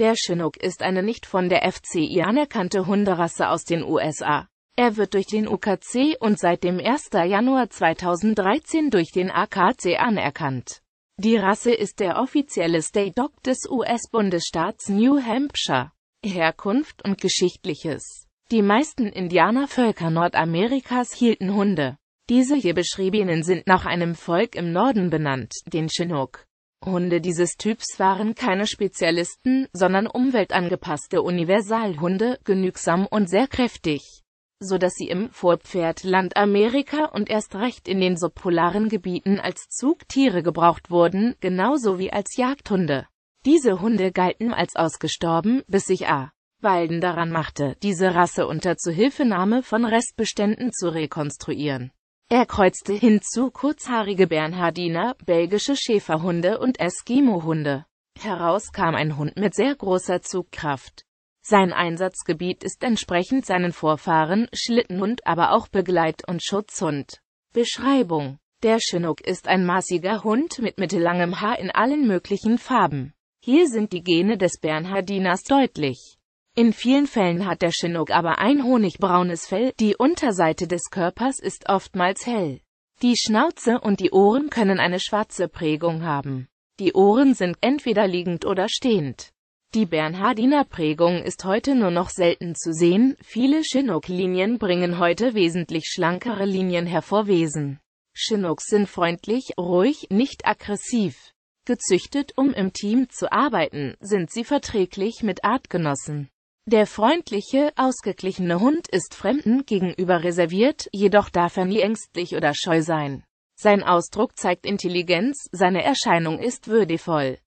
Der Chinook ist eine nicht von der FCI anerkannte Hunderasse aus den USA. Er wird durch den UKC und seit dem 1. Januar 2013 durch den AKC anerkannt. Die Rasse ist der offizielle State Dog des US-Bundesstaats New Hampshire. Herkunft und Geschichtliches Die meisten Indianervölker Nordamerikas hielten Hunde. Diese hier beschriebenen sind nach einem Volk im Norden benannt, den Chinook. Hunde dieses Typs waren keine Spezialisten, sondern umweltangepasste Universalhunde, genügsam und sehr kräftig, so dass sie im Vorpferdland Amerika und erst recht in den subpolaren Gebieten als Zugtiere gebraucht wurden, genauso wie als Jagdhunde. Diese Hunde galten als ausgestorben, bis sich A. Walden daran machte, diese Rasse unter Zuhilfenahme von Restbeständen zu rekonstruieren. Er kreuzte hinzu kurzhaarige Bernhardiner, belgische Schäferhunde und Eskimo-Hunde. Heraus kam ein Hund mit sehr großer Zugkraft. Sein Einsatzgebiet ist entsprechend seinen Vorfahren Schlittenhund, aber auch Begleit- und Schutzhund. Beschreibung Der Chinook ist ein maßiger Hund mit mittellangem Haar in allen möglichen Farben. Hier sind die Gene des Bernhardiners deutlich. In vielen Fällen hat der Chinook aber ein honigbraunes Fell, die Unterseite des Körpers ist oftmals hell. Die Schnauze und die Ohren können eine schwarze Prägung haben. Die Ohren sind entweder liegend oder stehend. Die Bernhardiner Prägung ist heute nur noch selten zu sehen, viele Chinook-Linien bringen heute wesentlich schlankere Linien hervor. Wesen. Chinooks sind freundlich, ruhig, nicht aggressiv. Gezüchtet, um im Team zu arbeiten, sind sie verträglich mit Artgenossen. Der freundliche, ausgeglichene Hund ist Fremden gegenüber reserviert, jedoch darf er nie ängstlich oder scheu sein. Sein Ausdruck zeigt Intelligenz, seine Erscheinung ist würdevoll.